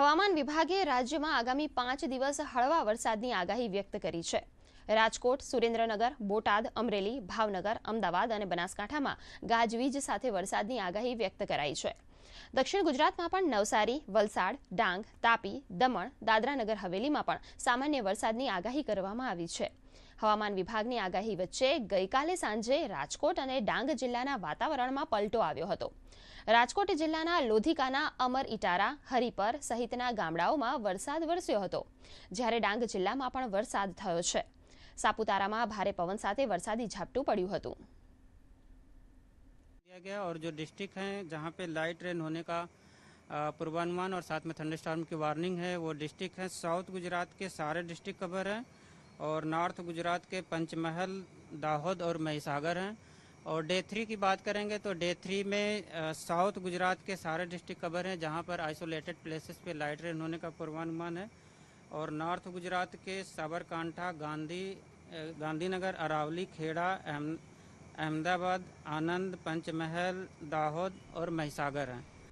હવામાન વિભાગે રાજ્યમાં આગામી પાંચ દિવસ હળવા વરસાદની આગાહી વ્યક્ત કરી છે રાજકોટ સુરેન્દ્રનગર બોટાદ અમરેલી ભાવનગર અમદાવાદ અને બનાસકાંઠામાં ગાજવીજ સાથે વરસાદની આગાહી વ્યક્ત કરાઈ છે દક્ષિણ ગુજરાતમાં પણ નવસારી વલસાડ ડાંગ તાપી દમણ દાદરાનગર હવેલીમાં પણ સામાન્ય વરસાદની આગાહી કરવામાં આવી છે હવામાન વિભાગની આગાહી વચ્ચે ગઈકાલે સાંજે રાજકોટ અને ડાંગ જિલ્લાના વાતાવરણમાં પલટો આવ્યો હતો રાજકોટ જિલ્લાના લોધીકાના અમર ઇટારા હરીપર સહિતના ગામડાઓમાં વરસાદ વરસ્યો હતો જ્યારે ડાંગ જિલ્લામાં પણ વરસાદ થયો છે સાપુતારામાં ભારે પવન સાથે વરસાદી ઝાપટુ પડ્યું હતું આગે ઓર જો ડિસ્ટ્રિક્ટ હે જહાપે લાઈટ રેન હોને કા पूर्वानुमान ઓર સાથમે થન્ડરસ્ટોર્મ કી વોર્નિંગ હે વો ડિસ્ટ્રિક્ટ હે સાઉથ ગુજરાત કે سارے ડિસ્ટ્રિક્ટ કવર હે और नॉर्थ गुजरात के पंचमहल दाहोद और महिसागर हैं और डे थ्री की बात करेंगे तो डे थ्री में साउथ गुजरात के सारे डिस्ट्रिक्ट कवर हैं जहां पर आइसोलेटेड प्लेसेस पे लाइट रेन होने का पूर्वानुमान है और नॉर्थ गुजरात के साबरकांठा गांधी गांधीनगर अरावली खेड़ा अहमदाबाद आनंद पंचमहल दाहोद और महिसागर हैं